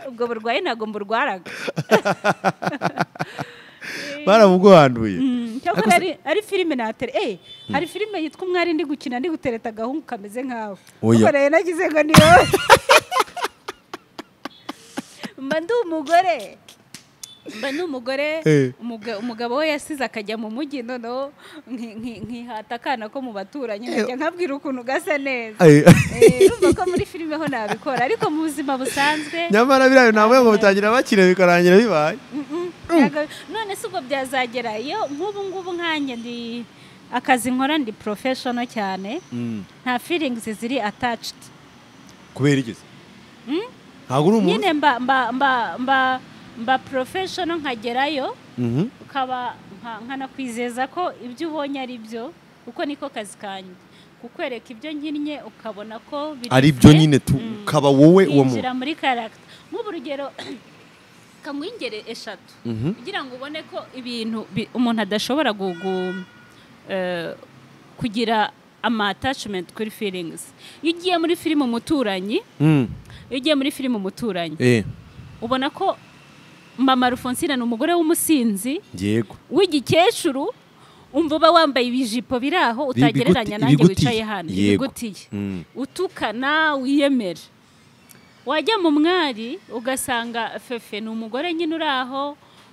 ubwo burwayi ntabwo mburwaraga barabuguhanduye mm, ari filime natera eee eh, hari filime yitwa umwari ndi gukina ndi gutereta agahungu kameze nkawe ukoreye nagize ngo ni wowe mba ndi umugore mba ni umugore eh. umugabo we yasize akajya mu mujyi noneho nkihata akana ko mu baturanyi eh. nkajya nkabwira ukuntu gasa neza urumva ko muri filime ho nabikora ariko mu buzima busanzwe nyamara biriya ntabwo bitangira bakire bikarangira bibaye Mm. none se ubwo byazagera iyo nk'ubu ngubu nkanjye ndi akazi nkora ndi porofeshono cyane mm. nta firingizi ziri atacidi kubera igeze mm? ntabwo uri umuntu nyine mba mba mba mba mba porofeshono nkagerayo mm-hmm. ukaba nkanakwizeza ko ibyo ubonye ari byo kuko niko kazi kanjye kukwereka ibyo nkinnye ukabona ko ari byo nyine tukaba wowe uwo muntu muri karagita nk'ubu ushaka eshatu mhm. kugira ngo ubone ko ibintu umuntu adashobora eh, kugira ama atachimenti kuri feelings iyo ugiye muri filime umuturanyi mm. iyo ugiye muri filime umuturanyi eh. ubona ko mama rufonsina ni umugore w'umusinzi w'igikecuru umva uba wambaye ibijipo biri aho utagereranya nanjye wicaye hano ibigutiye mm. utukana wiyemere wajya mu mwari ugasanga fefe ni umugore nyine uri aho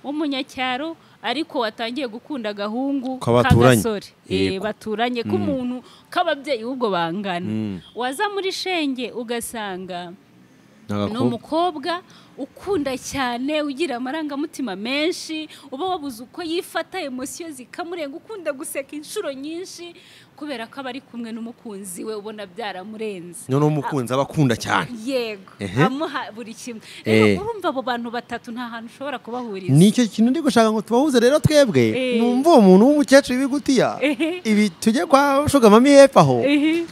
w'umunyacyaro ariko watangiye gukunda agahungu k'agasore eh, baturanye k'umuntu mm. k'ababyeyi ubwo bangana mm. waza muri shenge ugasanga ni umukobwa ukunda cyane ugira amarangamutima menshi uba wabuze uko yifata emosiyo zikamurenga ukunda guseka inshuro nyinshi kubera ko aba ari kumwe n'umukunzi we ubona byaramurenze noneho umukunzi aba akunda cyane yego amuha buri kimwe rero eh. urumva abo bantu batatu nta hantu ushobora kubahuriza ni icyo kintu ndi gushaka ngo tubahuze rero twebwe eh. numva uwo muntu w'umukecuru w'ibigutiya eh. ibi tujye kwa shogamami hepfo aho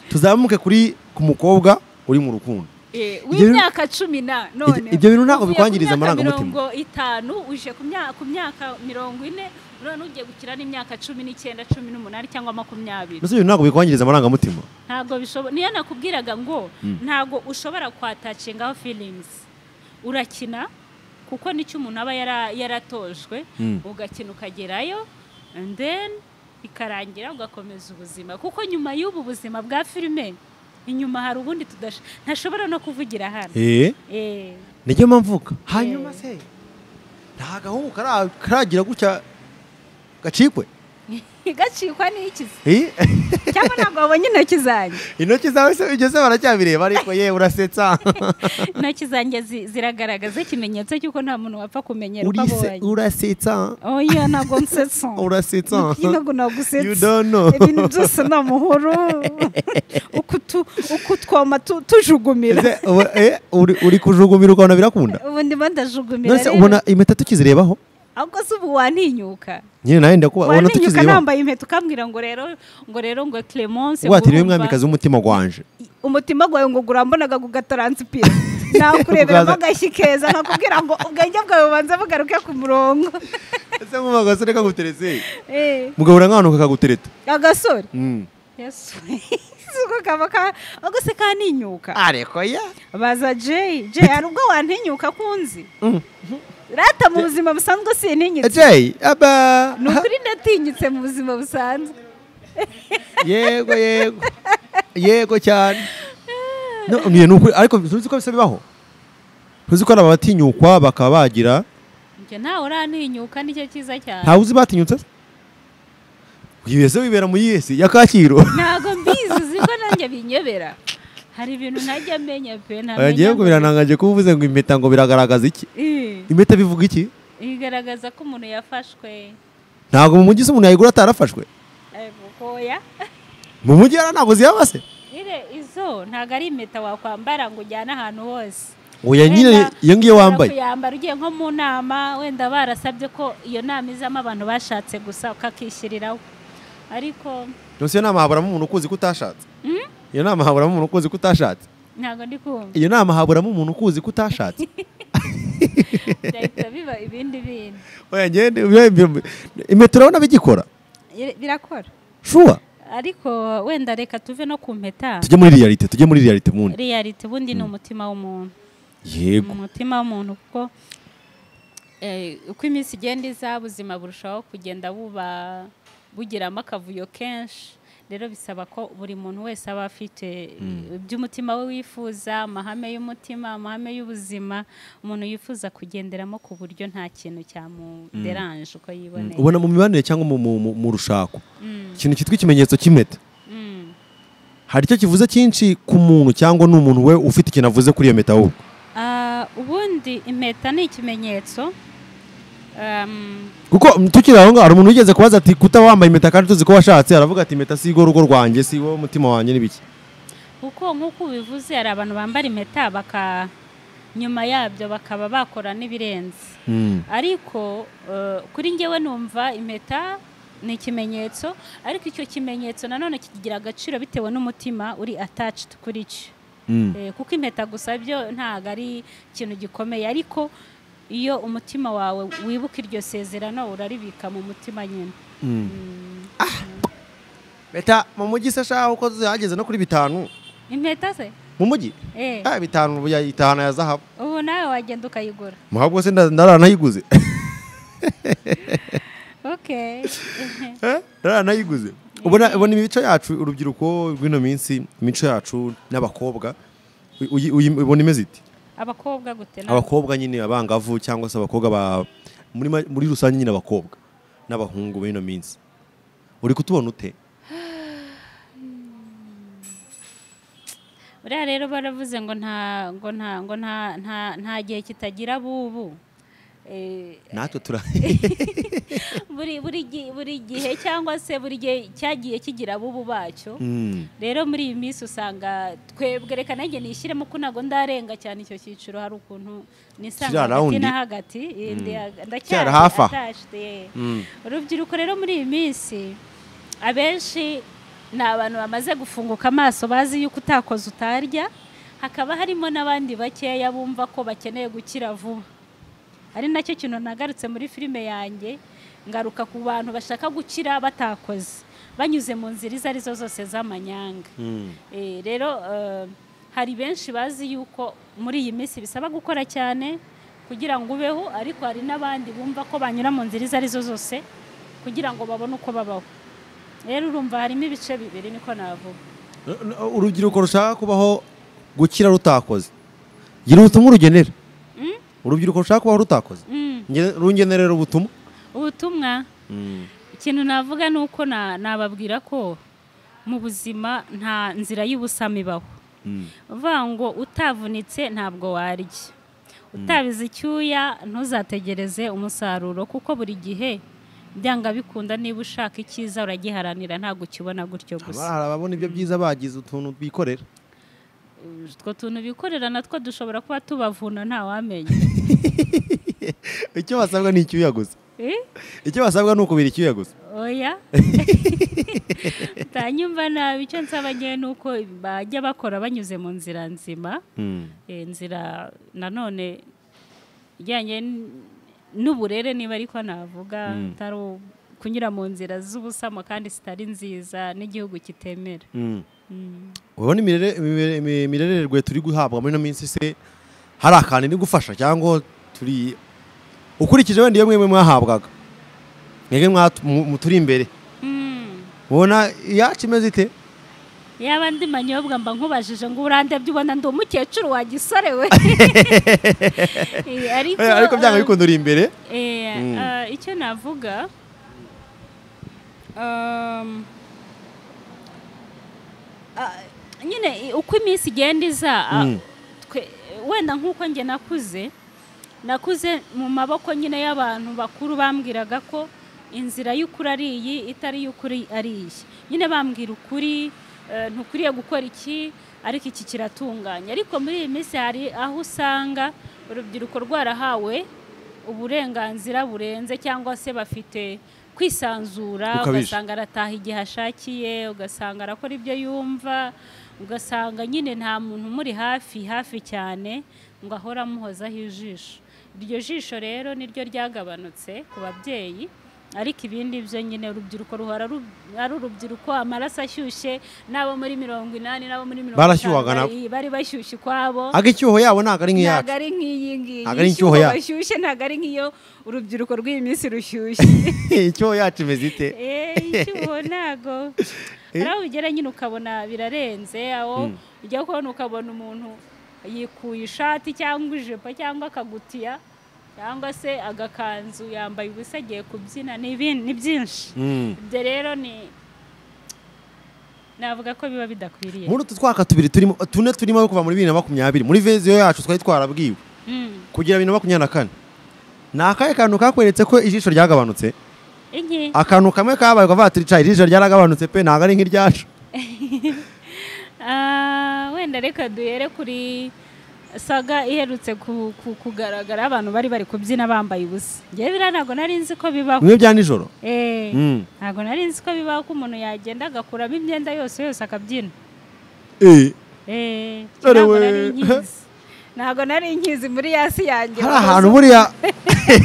tuzamuke kuri ku mukobwa uri mu rukundo Eh, w'imyaka cumi na none ibyo bintu ntabwo bikwangiriza amarangamutima mirongo itanu uje ku myaka mirongo ine none ugiye gukira n'imyaka cumi n'icyenda cumi n'umunani cyangwa makumyabiri mbese ibyo ntabwo bikwangiriza amarangamutima ntabwo bishoboka niyo nakubwiraga ngo hmm. ntabgo ushobora kwatacingaho filimusi urakina kuko nicyo umuntu aba yaratojwe hmm. ugakina ukagerayo deni ikarangira ugakomeza ubuzima kuko nyuma y'ubu buzima bwa filime inyuma hari ubundi ntashobora no kuvugira hano eh? Eh. niyo mvuga hanyuma se nta gahungu karagira gutya gacikwe igacikwa n'ikizi cyangwa ntabwo wabonye intoki zanjye intoki zawe se ugeze baracyabireba ariko ye urasetsa intoki zanjye ziragaragaza ikimenyetso cy'uko nta muntu wapfa kumenyera uko abonye urasetsa oya oh, ntabwo nsetsa urasetsa ntabwo nagusetsa ibintu byose ni amahoro uko utwoma tujugumira eh, uri kujugumira ukabona birakunda ubu ndimo ndajugumirare ubona impeta tukizirebaho ahubwo si ubu wantinyuka nyine nawe ndakuba ubona utikize nambaye impeta ukambwira ngo rero ngo rero ngo clemonse watiriwe mwamikazi w'umutima gwanje umutima gwawe ngo gurambonaga gugataransipira nakureberamo agashyi keza nkakubwira ngo ubwenge bwawe bubanza bugaruke ku murongo ese mu magasore kaguteretse eh. mugabo urankanuka kagutereta agasore mm. suko kaba ka ubwo se kaninyuka areko ya baza jay jay hari ubwo wantinyuka kunzi mm. mhm. rata eh, mu buzima busanzwe sintinyitse ni ukuri ndatinyitse mu buzima busanzwe yego yego yego cyane ariko tuzi ko bibaho tuzi ko hari abatinyukwa bakaba bagira ntawe uraninyuka nicyo cyiza cyane ntawe uzi batinyutse wibera wibera mu yesi ya kacyiru ntabwo mbizi ko nanjye binyobera hari ibintu ntajya amenya pe ngewe ngo biranangaje kuba uvuze ngo impeta ngo biragaragaza iki eh. impeta bivuga iki bigaragaza ko umuntu yafashwe ntabwo mu mujyi se umuntu yayigura atarafashwe eh, mu mujyi hano ntabwo ziyaba se izo ntabwo ari impeta wakwambara ngo ujyane ahantu hose oya nyine iyo ngiyo wambaye kuyambara ugiye nko mu nama wenda barasabye ko iyo nama izamo abantu bashatse gusa ukakishyiriraho ariko iyo nama habaramo umuntu ukuzi ko utashatse hmm? iyo nama haburamo umuntu ukuzi ko utashatse ntabwo ndi kumva iyo nama haburamo umuntu ukuzi ko utashatse byahita biba ibindi bintu impeta urabona bigikora birakora shuwa ariko wenda reka tuve no ku mpeta tujye muri riyarite tujye muri riyarite ubundi riyarite ubundi ni umutima w'umuntu yego umutima w'umuntu kuko eh, uko iminsi igenda iza ubuzima burushaho kugenda buba bugiramo akavuyo kenshi rero bisaba ko buri muntu wese aba afite iby'umutima hmm. eh, we wifuza amahame y'umutima amahame y'ubuzima umuntu yifuza kugenderamo ku buryo nta kintu cyamuderanje hmm. uko hmm. yiboneye ubona mu mibanire cyangwa mu rushako ikintu cyitwa ikimenyetso cy'impeta hari icyo kivuze cyinshi ku muntu cyangwa ni umuntu we ufite ikintu avuze kuri iyo meta ahubwo ah, ubundi impeta ni ikimenyetso Um, kuko tukiri aho ngaho hari umuntu wigeze kubaza ati kuta wambaye impeta kandi tuzi ko washatse aravuga ati impeta si urugo rwanjye si wowe umutima wanjye n'ibiki kuko nk'uko ubivuze hari abantu bambara impeta baka nyuma yabyo bakaba bakora n'ibirenze hmm. ariko uh, kuri ngewe numva impeta ni ikimenyetso ariko icyo kimenyetso nanone kigira agaciro bitewe n'umutima uri ataciti kuri cyo hmm. eh, kuko impeta gusa byo ntabwo ari ikintu gikomeye ariko iyo umutima wawe wibuka iryo sezerano uraribika mu mutima nyine leta hmm. hmm. ah! mu mujyi se ashaka uko zihageze no kuri bitanu impeta se mu mujyi eh. ah, bitanu itanu ya zahabu ubu nawe wagenda ukayigura muhabwo se ndaranayiguze eh? ndaranayiguze ubona imico yacu urubyiruko rw'ino minsi imico yacu n'abakobwa ubona imeze iti abakobwa gute abakobwa nyine abangavu cyangwa se abakobwa ba muri rusange nyine abakobwa n'abahungu bino minsi uri kutubona ute buriya rero baravuze ngo nta ngo nta nta nta gihe kitagira bubu Eh, natwe tura buri gihe cyangwa se buri gihe cyagiye kigira abubu bacyo hmm. rero muri iyi minsi usanga twebwe reka nanjye nishyiremo ko ntabwo ndarenga cyane icyo cyiciro hari ukuntu nisanga hagati na hagati hmm. ndacyari hmm. urubyiruko rero muri iyi minsi abenshi ni abantu bamaze gufunguka amaso bazi yuko utakoze utarya hakaba harimo n'abandi bakeya bumva ko bakeneye gukira vuba ari nacyo kintu nagarutse muri filime yanjye ngaruka ku bantu bashaka gukira batakoze banyuze mu nzira izo arizo zose z'amanyanga hmm. eh, rero eh, hari benshi bazi yuko muri iyi minsi bisaba gukora cyane kugira ngo ubeho ariko hari n'abandi bumva ko banyura mu nzira izo arizo zose kugira ngo babone uko babaho rero urumva harimo ibice bibiri niko navuga urubyiruko rushaka kubaho gukira rutakoze gira ubutumwa urugenera urubyiruko rushaka kubaho rutakoze mm. rungenerera ubutumwa ubutumwa mm. ikintu navuga ni uko nababwira ko mu buzima nta nzira y'ubusamo ibaho mm. uvuga ngo utavunitse ntabwo warya utabize icyuya ntuzategereze umusaruro kuko buri gihe byanga bikunda niba ushaka icyiza uragiharanira ntabwo ukibona gutyo gusa hari ababona ibyo byiza bagize utuntu bikorera utwo tuntu bikorera natwo dushobora kuba tubavuna ntawamenya icyo basabwa ni icyuya gusa eh? icyo basabwa ni ukubira icyuya gusa oya utanyumva nabi icyo nsaba ngewe ni uko bajya bakora banyuze mu nzira nzima inzira hmm. eh, nanone ijyanye n'uburere niba ariko navuga hmm. kunyura mu nzira z'ubusamo kandi zitari nziza n'igihugu kitemera hmm. Mm. ubona imirererwe turi guhabwa muri ino minsi se hari akantu iri gufasha cyangwa turi ukurikije wenda iyo mwemwe mwahabwaga mwebwe turi imbere mm. ubona iyacu imeze ite yaba ndi manyobwa mba nkubajije ngo urandebye ubona ndi umukecuru wa gisore we eh, eh, ariko byanga bikunda um, uri imbere eh, mm. uh, icyo navuga um, Uh, nyine uko iminsi igenda iza uh, mm. wenda nk'uko njye nakuze nakuze mu maboko nyine y'abantu bakuru bambwiraga ko inzira y'ukuri ari iyi itari iy'ukuri ari iyi nyine bambwira ukuri uh, ntukwiriye gukora iki ariko iki kiratunganye ariko muri iyi minsi hari aho usanga urubyiruko rwarahawe uburenganzira burenze cyangwa se bafite kwisanzura ugasanga arataha igihe ashakiye ugasanga arakora ibyo yumva ugasanga nyine nta muntu umuri hafi hafi cyane ngo ahora amuhozaho ijisho iryo jisho rero niryo ryagabanutse ku babyeyi ariko ibindi byo nyine urubyiruko ruhora ari urubyiruko amaraso ashyushye n'abo muri mirongo inani n'abo muri mirongo itanu bari bashyushye ukwabo ntabwo icyuho yabo ntabwo ari nk'iyacu ntabwo ari nk'iyi ngiyi ntabwo ari icyuho yabo bashyushye ntabwo ari nk'iyo urubyiruko rw'iyi minsi rushyushye icyuho yacu imeze ite eh, icyuho ntabwo hari eh? aho ugera nyine ukabona birarenze aho hmm. ujya kubona ukabona umuntu yikuye ishati cyangwa ijipo cyangwa akagutiya cyangwa se agakanzu yambaye ubusa agiye kubyina ni byinshi hmm. ibyo rero ni navuga ko biba bidakwiriye muri utu twaka tubiri turimo tune turimo kuva muri bibiri na makumyabiri muri veziyo yacu twari twarabwiwe hmm. kugira bibiri na makumyabiri na kane ni akahe kantu kakweretse ko ijisho ryagabanutse akantu kamwe kabaye ukavuga ati rica ijisho ryaragabanutse pe ntabwo ari nk'iryacu ah, wenda reka duhere kuri saga iherutse kugaragara abantu bari bari kubyina bambaye ubusa ngewe ntabwo nari nzi ko bibaho bimwe bya nijoro eh, hmm. ntabwo nari nzi ko bibaho ko umuntu yagenda agakuramo imyenda yose yose akabyina eh. Eh, ntabwo nari nkizi muri ya yanjye hari ahantu buriya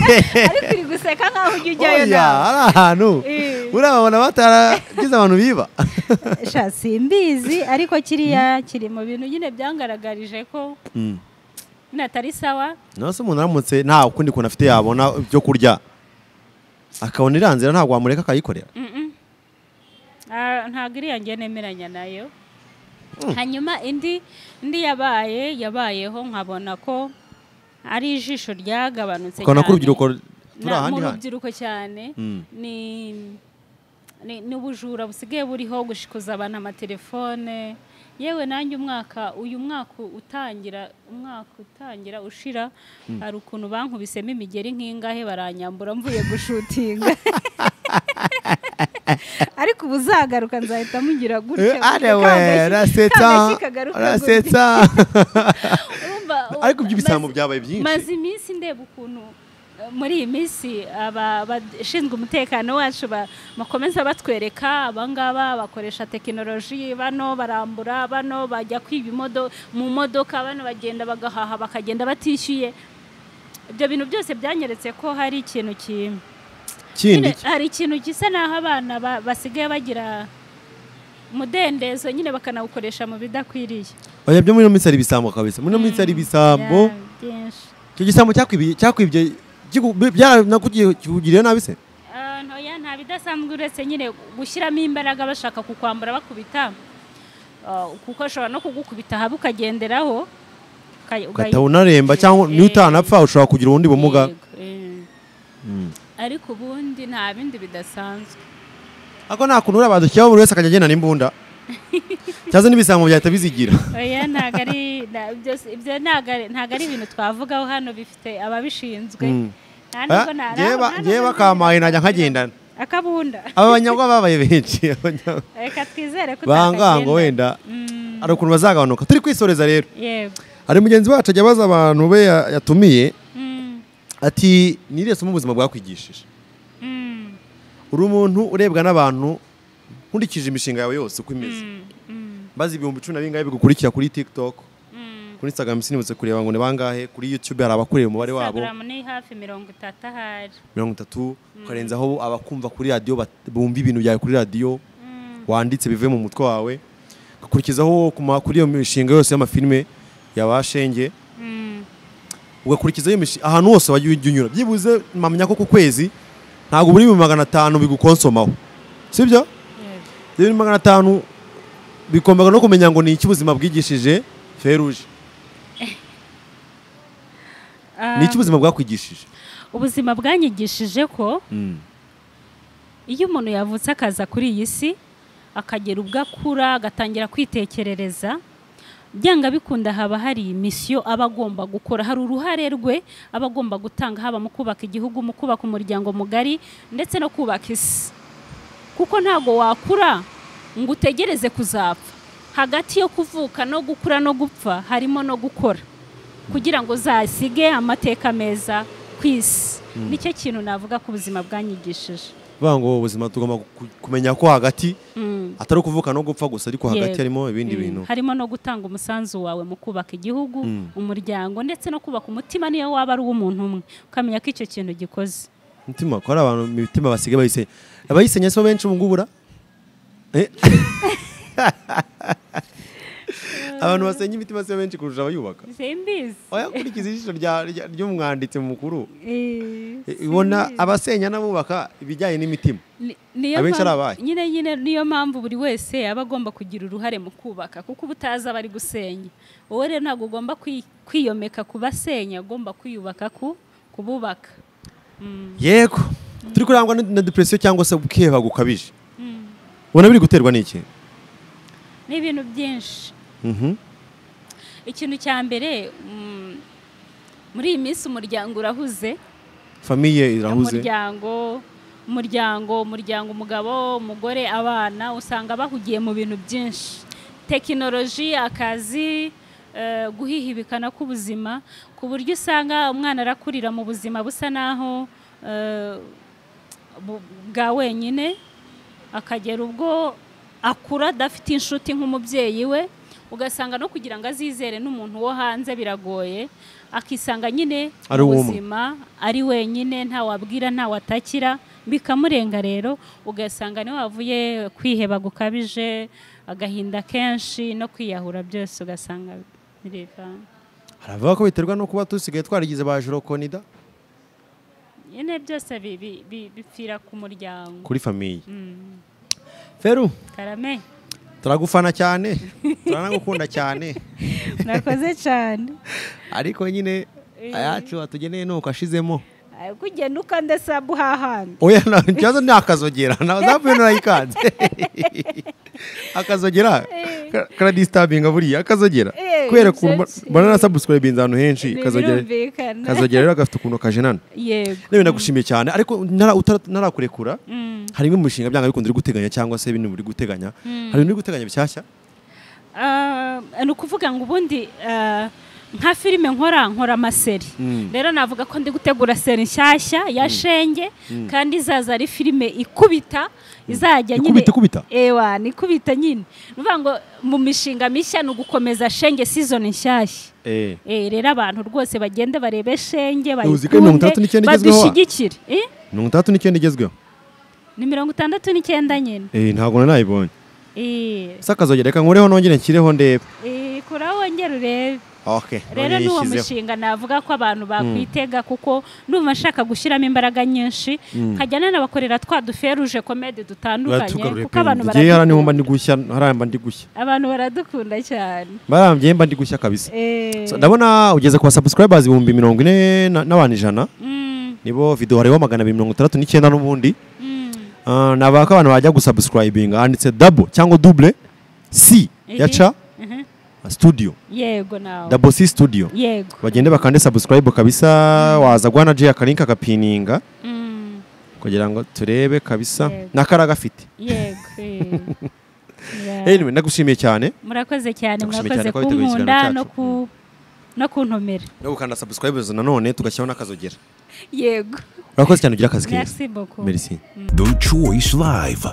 guseka nkaho ujya oh, ujyayo nawe hari ahantu buriya eh. babona bataragize abantu biba simbizi ariko kiriya hmm. kiri mu bintu nyine byangaragarije ko hmm. natari sawa se umuntu aramutse nta kundi kuntu afite yabona ibyo kurya akabona iranzira ntabwo wamureka akayikorera ah, ntabwo iriya nemeranya nayo hmm. hanyuma indi indi yabaye yabayeho nkabona ko ari ijisho ryagabanutse cyane ukabona ko urubyiruko mu rubyiruko cyane mm. ni ubujura busigaye buriho gushikuza abantu amatelefone yewe nanjye umwaka uyu mwaka utangira umwaka utangira ushira mm. hari ukuntu bankubisemo imigeri nk'ingahe baranyambura mvuye gushutinga ariko ubu uzagaruka nzahita mugira gutya ariko ibyo ibisambo byabaye byinshi maze iminsi ndeba ukuntu muri iyi minsi abashinzwe umutekano wacu bakomeza batwereka abangaba bakoresha tekinoloji bano barambura bano bajya kwiba mu modoka bano bagenda bagahaha bakagenda batishyuye ibyo bintu byose byanyeretse ko hari ikintu kindi hari ikintu gisa n'aho abana basigaye bagira umudendezo nyine bakanawukoresha mu bidakwiriye oya byo muri ino minsi hari ibisambo kabisa muri ino minsi eh, hari ibisambo icyo gisambo cyakwibye byarakugira nabi se eh, nta bidasanzwe uretse nyine gushyiramo imbaraga bashaka kukwambura bakubita eh, kuko ashobora no kugukubita haba ukagenderaho ugahita unaremba cyangwa eh, n'utanapfa ushobora kugira ubundi bumuga ariko ubundi nta bindi bidasanzwe ariko nta kuntu uriya bantu buri wese akajya agenda n'imbunda cyangwa n'ibisambo byahita bizigira ibyo ntabwo ari ibintu twavugaho hano bifite ababishinzwe hmm. ngewe eh, bakampaye najya nkagendana akabunda aba banyagwa babaye benshi reka twizere ko bangango wenda hmm. hari ukuntu bazagabanuka turi kwisoreza rero hari mugenzi wacu ajya abaza abantu be yatumiye hmm. ati niriye somo ubuzima bwakwigishije uri umuntu urebwa n'abantu nkurikije imishinga yawe yose uko imeze mbaze mm, mm. ibihumbi cumi na bingahe bigukurikira kuri tiktok mm. kuri instagram sinibutse kureba ngo ni bangahe kuri youtube hari abakureba umubare wabo ni hafi mirongo itatu ahari mirongo itatu ukarenzaho abakumva kuri radiyo bumva ibintu byawe kuri radiyo wanditse bivuye mu mutwe wawe ugakurikizaho kuri iyo mishinga yose y'amafilime yabashenge ugakurikiza ahantu hose wajya unyura byibuze mpamya ko ku kwezi ntabwo buri mu magana atanu bigukonsomaho sibyo bibiri magana atanu bigombaga no kumenya ngo ni iki ubuzima bwigishije feruje eh, ni iki ubuzima bwakwigishije ubuzima bwanyigishije ko hmm. iyo umuntu yavutse akaza kuri iyi si akagera ubwo akura agatangira kwitekerereza byanga bikunda haba hari imisiyo aba agomba gukora hari uruhare rwe aba agomba gutanga haba mu kubaka igihugu mu kubaka umuryango mugari ndetse no kubaka isi kuko ntabwo wakura ngo utegereze kuzapfa hagati yo kuvuka no gukura no gupfa harimo no gukora kugira ngo uzasige amateka meza ku isi hmm. nicyo kintu navuga ku buzima bwanyigishije bivuga ngo ubuzima tugomba kumenya ko hagati hmm. atari ukuvuka no gupfa gusa ariko hagati harimo ibindi hmm. bintu harimo no gutanga umusanzu wawe mu kubaka igihugu umuryango ndetse no kubaka umutima niyo waba ari uw'umuntu umwe ukamenya ko icyo kintu gikoze umutima ko hari abantu imitima basigaye bayise abayisenya so benshi ubu ngubu eh? abantu basenya imitima si benshi kurusha abayubaka oya ijisho ry'umwanditsi mukuru eh, eh, ibona abasenya n'abubaka ibijyanye n'imitima abenshi ari abaye nyine nyine niyo mpamvu buri wese aba agomba kugira uruhare mu kubaka kuko uba utazi abari gusenya wowe rero ntabwo ugomba kwiyomeka ku basenya ugomba kwiyubaka ku kububaka mm. yego turi kurangwa na depresiyo cyangwa se gukeba gukabije hmm. ubona biri guterwa n'iki ni ibintu byinshi mhm. ikintu cya mbere mm, muri iyi minsi umuryango urahuze famiye irahuze umuryango umuryango umuryango umugabo umugore abana usanga bahugiye mu bintu byinshi tekinoloji akazi eh, guhihibikana k'ubuzima ku buryo usanga umwana arakurira mu buzima busa naho eh, bwa wenyine akagera ubwo akura adafite inshuti nk'umubyeyi we ugasanga no kugira ngo azizere n'umuntu wo hanze biragoye akisanga nyine ubuzima ari wenyine nta wabwira nta watakira bikamurenga rero ugasanga niwe wavuye kwiheba gukabije agahinda kenshi no kwiyahura byose ugasanga birevana haravuga ko biterwa no kuba dusigaye twarigize ba jorokonida nyine byose bipfira ku muryango kuri famiye mm. feru karame turagufana cyane turanagukunda cyane mwakoze cyane ariko nyine eh. ayacu watugeneye nuko ashizemo kugenda ukande sabu hahandi oya ikibazo ntakazogera ntabwo zavuye nurayikanze akazagera eh. karadisitabinga buriya akazagera eh, kubera ukuntu baranasabusikurabinze ahantu henshi kazogera rero gafite ukuntu kajenana yego ndagushimiye cyane ariko ntarakurekura mm. hari imwe mu mishinga byanga bikunze uri guteganya cyangwa se ibintu uri guteganya mm. hari ibintu uri guteganya bishyashya ah, ni ukuvuga ngo ubundi ah, nka filime nkora nkora amaseri hmm. rero navuga ko ndi gutegura seri nshyashya ya hmm. shenge hmm. kandi izaza ari filime ikubita izajya nyine ewa ni ikubita nyine nuvuga ngo mu mishinga mishya ni ugukomeza shenge sizoni nshyashya eh. Eh, rero abantu rwose bagende barebe shenge bayikunde badushyigikire eh? mirongo itandatu n'icyenda igezweho ni mirongo itandatu n'icyenda nyine ntabwo nanayibonye sakazogereka nkureho nongere nshyireho ndebe kuraho wongere urebe rero ni uwo mushinga navuga ko abantu bakwitega hmm. kuko numva nshaka gushyiramo imbaraga nyinshi hmm. nkajya n'abakorera twa duferuje komedi dutandukanye kuko abantu baradukunda ndi gushya abantu baradukunda cyane barambye mba ndi gushya kabisa eh. ndabona ugeze ku basabusikayibazi ibihumbi mirongo ine n'abantu ijana hmm. nibo video hariho magana abiri mirongo itandatu n'icyenda n'ubundi ah, ntabwo abantu bajya gusabusikayibinga handitse dabo cyangwa dubure si ya ca studio yego nawe double c studio yego bagende bakande subscribe kabisa mm. waza gwana je akalinka kapininga mm. kugira ngo turebe kabisa nakara gafite yego yeah. Eh. anyway nagushimiye cyane murakoze cyane murakoze ku munda no ku no kuntomera no gukanda subscribe nanone tugashyaho n'akazogera yego urakoze cyane ugira akazi keza merci beaucoup merci do mm. choice live